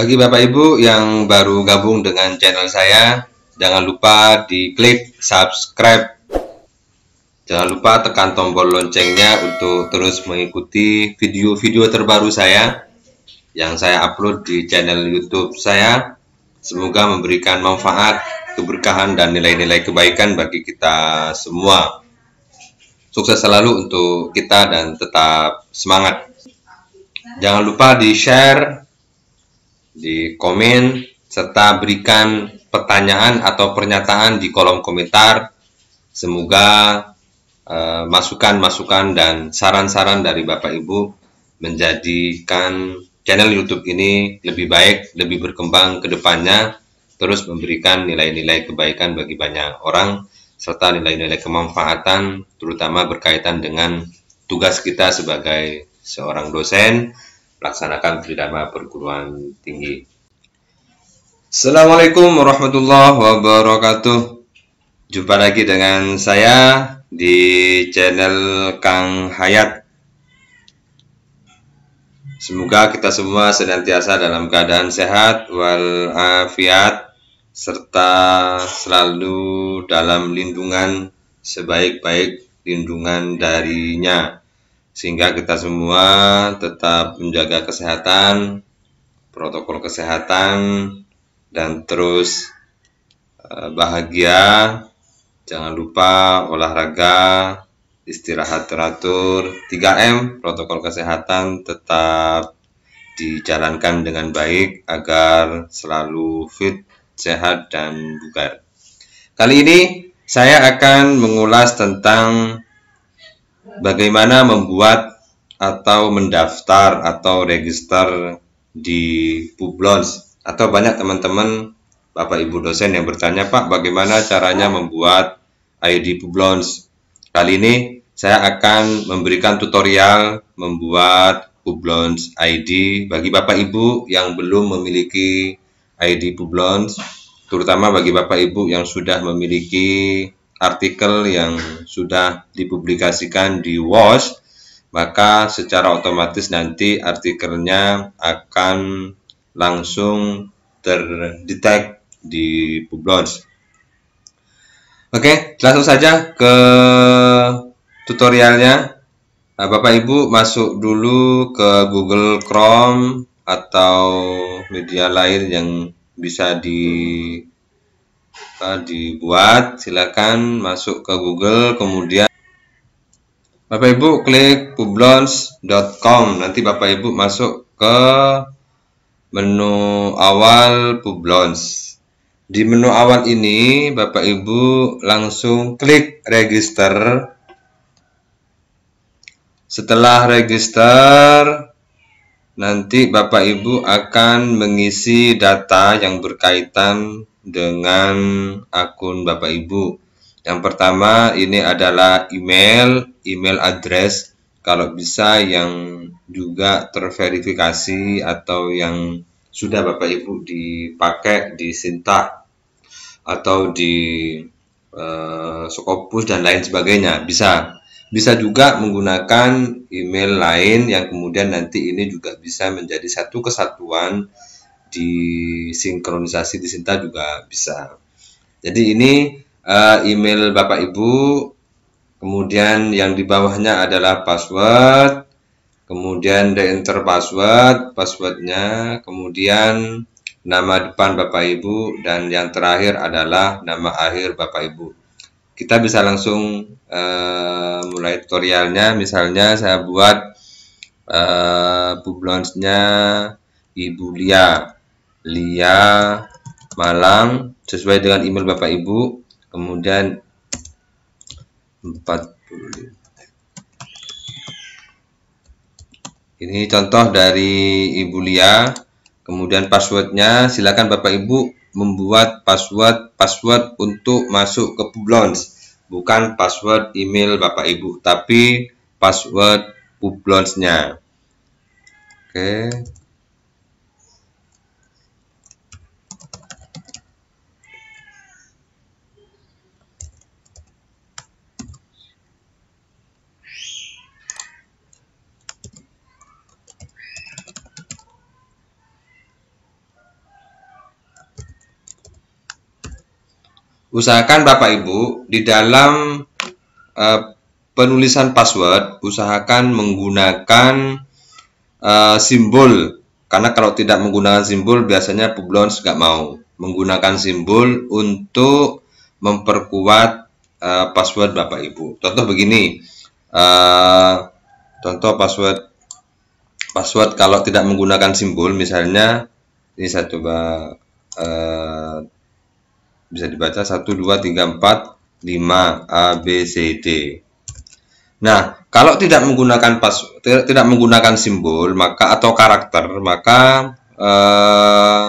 Bagi Bapak Ibu yang baru gabung dengan channel saya, jangan lupa di klik subscribe. Jangan lupa tekan tombol loncengnya untuk terus mengikuti video-video terbaru saya yang saya upload di channel YouTube saya. Semoga memberikan manfaat, keberkahan, dan nilai-nilai kebaikan bagi kita semua. Sukses selalu untuk kita dan tetap semangat. Jangan lupa di-share di komen serta berikan pertanyaan atau pernyataan di kolom komentar. Semoga eh, masukan-masukan uh, dan saran-saran dari Bapak Ibu menjadikan channel YouTube ini lebih baik, lebih berkembang ke depannya, terus memberikan nilai-nilai kebaikan bagi banyak orang serta nilai-nilai kemanfaatan terutama berkaitan dengan tugas kita sebagai seorang dosen melaksanakan tridharma perguruan tinggi. Assalamualaikum warahmatullahi wabarakatuh. Jumpa lagi dengan saya di channel Kang Hayat. Semoga kita semua senantiasa dalam keadaan sehat walafiat serta selalu dalam lindungan sebaik-baik lindungan darinya sehingga kita semua tetap menjaga kesehatan, protokol kesehatan, dan terus eh, bahagia. Jangan lupa olahraga, istirahat teratur, 3M, protokol kesehatan tetap dijalankan dengan baik agar selalu fit, sehat, dan bugar. Kali ini saya akan mengulas tentang bagaimana membuat atau mendaftar atau register di Publons atau banyak teman-teman Bapak Ibu dosen yang bertanya Pak bagaimana caranya membuat ID Publons kali ini saya akan memberikan tutorial membuat Publons ID bagi Bapak Ibu yang belum memiliki ID Publons terutama bagi Bapak Ibu yang sudah memiliki artikel yang sudah dipublikasikan di WOS, maka secara otomatis nanti artikelnya akan langsung terdetek di Publons. Oke, langsung saja ke tutorialnya. Nah, Bapak Ibu masuk dulu ke Google Chrome atau media lain yang bisa di dibuat silakan masuk ke Google kemudian Bapak Ibu klik publons.com nanti Bapak Ibu masuk ke menu awal publons di menu awal ini Bapak Ibu langsung klik register setelah register nanti Bapak Ibu akan mengisi data yang berkaitan dengan akun Bapak Ibu. Yang pertama ini adalah email, email address kalau bisa yang juga terverifikasi atau yang sudah Bapak Ibu dipakai di Sinta atau di eh, Sokopus dan lain sebagainya bisa bisa juga menggunakan email lain yang kemudian nanti ini juga bisa menjadi satu kesatuan disinkronisasi di Sinta juga bisa. Jadi ini uh, email Bapak Ibu, kemudian yang di bawahnya adalah password, kemudian the enter password, passwordnya, kemudian nama depan Bapak Ibu dan yang terakhir adalah nama akhir Bapak Ibu. Kita bisa langsung uh, mulai tutorialnya. Misalnya saya buat uh, bublonsnya Ibu Lia. Lia Malang sesuai dengan email Bapak Ibu kemudian 40 ini contoh dari Ibu Lia kemudian passwordnya silakan Bapak Ibu membuat password password untuk masuk ke Publons bukan password email Bapak Ibu tapi password Publonsnya oke okay. usahakan Bapak Ibu di dalam uh, penulisan password usahakan menggunakan uh, simbol karena kalau tidak menggunakan simbol biasanya Publons nggak mau menggunakan simbol untuk memperkuat uh, password Bapak Ibu. Contoh begini. Uh, contoh password password kalau tidak menggunakan simbol misalnya ini saya coba uh, bisa dibaca 1 2 3 4 5 A B C D. Nah, kalau tidak menggunakan pas tidak menggunakan simbol maka atau karakter maka uh,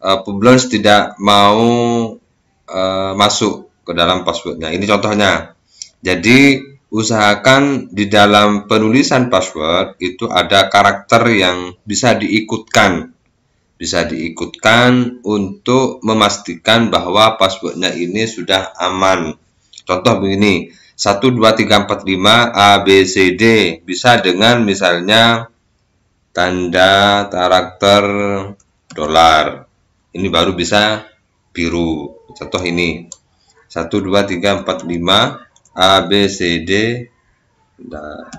uh, Publons tidak mau uh, masuk ke dalam passwordnya. Ini contohnya. Jadi usahakan di dalam penulisan password itu ada karakter yang bisa diikutkan bisa diikutkan untuk memastikan bahwa passwordnya ini sudah aman. Contoh begini, 1, 2, 3, 4, 5, A, B, C, D. Bisa dengan misalnya tanda karakter dolar. Ini baru bisa biru. Contoh ini. 1, 2, 3, 4, 5, A, B, C, D,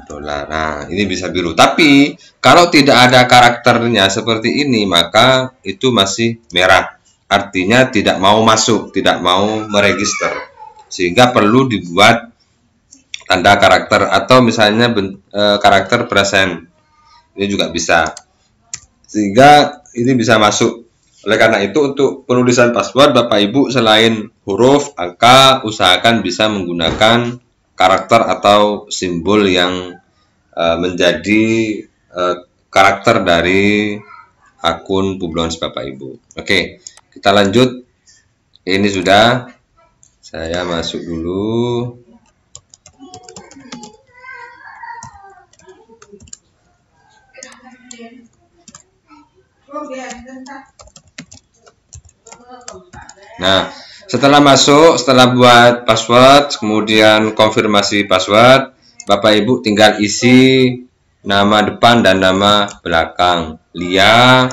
dolar. Nah, ini bisa biru. Tapi kalau tidak ada karakternya seperti ini, maka itu masih merah. Artinya tidak mau masuk, tidak mau meregister. Sehingga perlu dibuat tanda karakter atau misalnya ben, e, karakter persen. Ini juga bisa. Sehingga ini bisa masuk. Oleh karena itu untuk penulisan password Bapak Ibu selain huruf, angka, usahakan bisa menggunakan karakter atau simbol yang uh, menjadi uh, karakter dari akun Publons Bapak Ibu. Oke, kita lanjut. Ini sudah saya masuk dulu. Nah, setelah masuk, setelah buat password, kemudian konfirmasi password, Bapak Ibu tinggal isi nama depan dan nama belakang. Lia,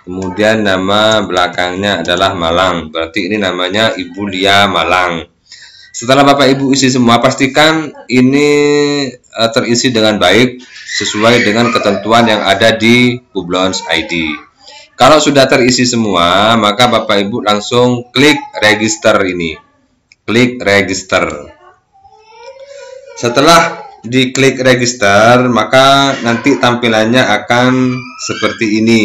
kemudian nama belakangnya adalah Malang. Berarti ini namanya Ibu Lia Malang. Setelah Bapak Ibu isi semua, pastikan ini eh, terisi dengan baik sesuai dengan ketentuan yang ada di Kublons ID. Kalau sudah terisi semua, maka Bapak Ibu langsung klik register ini. Klik register. Setelah diklik register, maka nanti tampilannya akan seperti ini.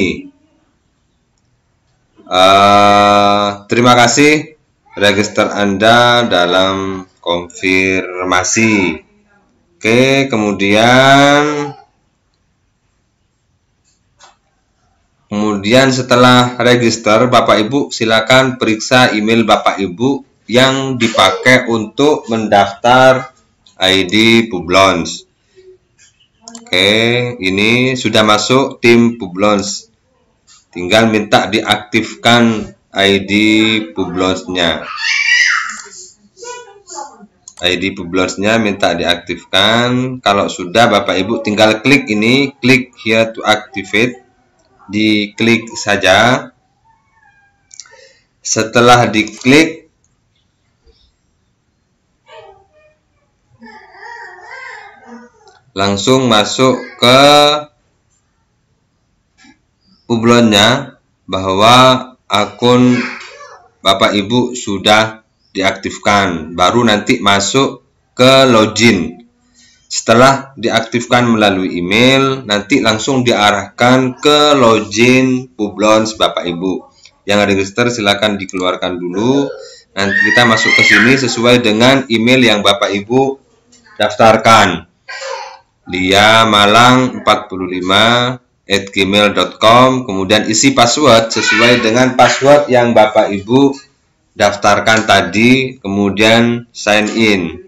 Uh, terima kasih register Anda dalam konfirmasi. Oke, kemudian Kemudian setelah register, Bapak Ibu silakan periksa email Bapak Ibu yang dipakai untuk mendaftar ID Publons. Oke, ini sudah masuk tim Publons. Tinggal minta diaktifkan ID Publonsnya. ID Publonsnya minta diaktifkan. Kalau sudah Bapak Ibu tinggal klik ini, klik here to activate diklik saja setelah diklik langsung masuk ke publonnya bahwa akun Bapak Ibu sudah diaktifkan baru nanti masuk ke login setelah diaktifkan melalui email, nanti langsung diarahkan ke login Publons Bapak Ibu. Yang register silakan dikeluarkan dulu. Nanti kita masuk ke sini sesuai dengan email yang Bapak Ibu daftarkan. Lia Malang 45 at gmail.com kemudian isi password sesuai dengan password yang Bapak Ibu daftarkan tadi kemudian sign in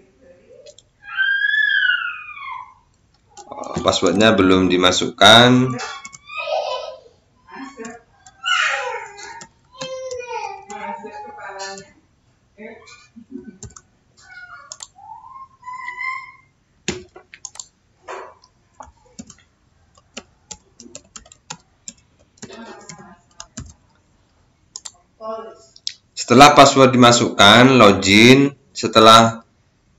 passwordnya belum dimasukkan Setelah password dimasukkan, login. Setelah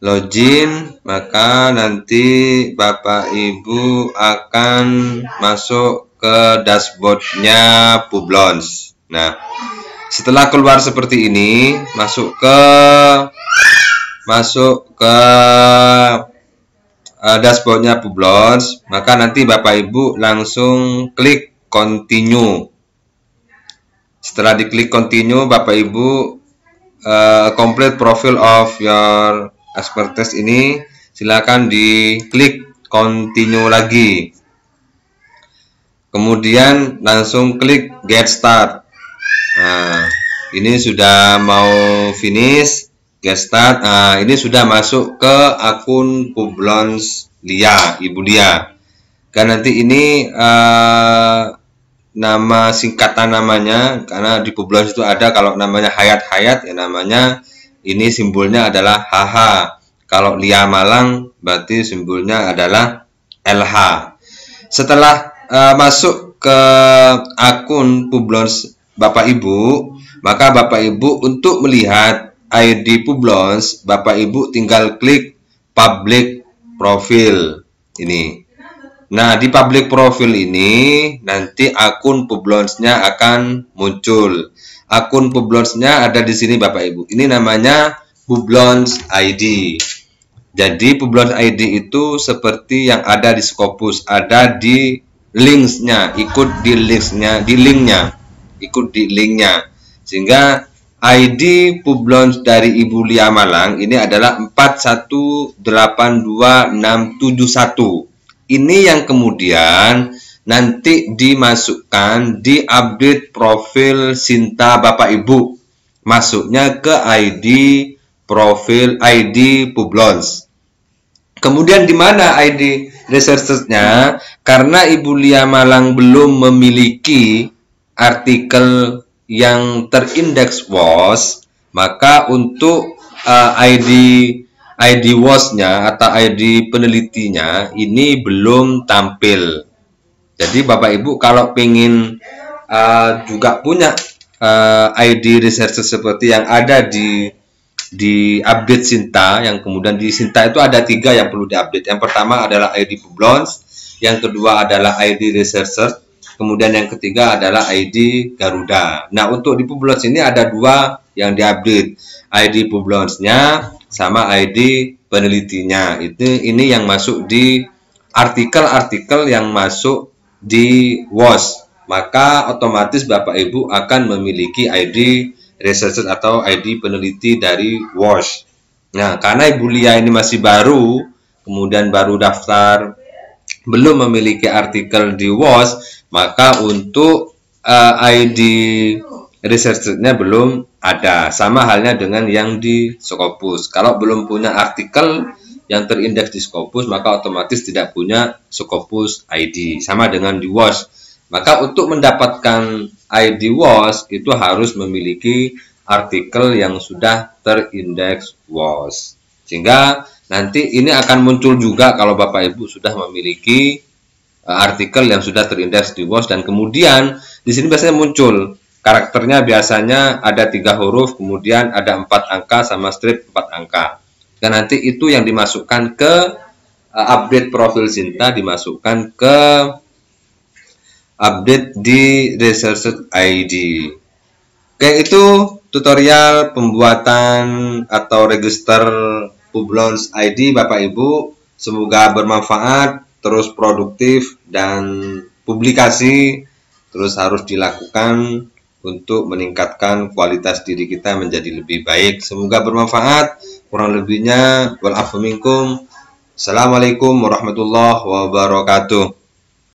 login, maka nanti Bapak Ibu akan masuk ke dashboardnya Publons. Nah, setelah keluar seperti ini, masuk ke masuk ke uh, dashboardnya Publons, maka nanti Bapak Ibu langsung klik continue. Setelah diklik continue, Bapak Ibu uh, complete profile of your expertise ini silakan diklik continue lagi kemudian langsung klik get start nah ini sudah mau finish get start nah ini sudah masuk ke akun Publons Lia Ibu Lia dan nanti ini uh, nama singkatan namanya karena di Publons itu ada kalau namanya Hayat Hayat ya namanya ini simbolnya adalah HH kalau lia malang berarti simbolnya adalah LH. Setelah uh, masuk ke akun Publons Bapak Ibu, maka Bapak Ibu untuk melihat ID Publons, Bapak Ibu tinggal klik public profile ini. Nah, di public profile ini nanti akun Publonsnya akan muncul. Akun Publonsnya ada di sini Bapak Ibu. Ini namanya Publons ID. Jadi Publon ID itu seperti yang ada di Scopus, ada di linksnya, ikut di linksnya, di linknya, ikut di linknya. Sehingga ID Publons dari Ibu Lia Malang ini adalah 4182671. Ini yang kemudian nanti dimasukkan di update profil Sinta Bapak Ibu. Masuknya ke ID profil ID Publons. Kemudian di mana ID researchersnya? Karena Ibu Lia Malang belum memiliki artikel yang terindeks WOS, maka untuk uh, eh, ID ID WOS-nya atau ID penelitinya ini belum tampil. Jadi Bapak Ibu kalau pengen uh, eh, juga punya uh, eh, ID researcher seperti yang ada di di update Sinta yang kemudian di Sinta itu ada tiga yang perlu diupdate. Yang pertama adalah ID Publons, yang kedua adalah ID Researcher, kemudian yang ketiga adalah ID Garuda. Nah untuk di Publons ini ada dua yang diupdate, ID Publonsnya sama ID penelitinya. Itu ini yang masuk di artikel-artikel yang masuk di WOS maka otomatis Bapak Ibu akan memiliki ID researcher atau ID peneliti dari WASH. Nah, karena Ibu Lia ini masih baru, kemudian baru daftar, belum memiliki artikel di WASH, maka untuk uh, eh, ID researchernya belum ada. Sama halnya dengan yang di Scopus. Kalau belum punya artikel yang terindeks di Scopus, maka otomatis tidak punya Scopus ID. Sama dengan di WASH maka untuk mendapatkan ID WOS itu harus memiliki artikel yang sudah terindeks WOS. Sehingga nanti ini akan muncul juga kalau Bapak Ibu sudah memiliki e, artikel yang sudah terindeks di WOS dan kemudian di sini biasanya muncul karakternya biasanya ada tiga huruf, kemudian ada empat angka sama strip empat angka. Dan nanti itu yang dimasukkan ke e, update profil Sinta dimasukkan ke update di Research ID oke itu tutorial pembuatan atau register Publons ID Bapak Ibu semoga bermanfaat terus produktif dan publikasi terus harus dilakukan untuk meningkatkan kualitas diri kita menjadi lebih baik. Semoga bermanfaat. Kurang lebihnya, walafu minkum. Assalamualaikum warahmatullahi wabarakatuh.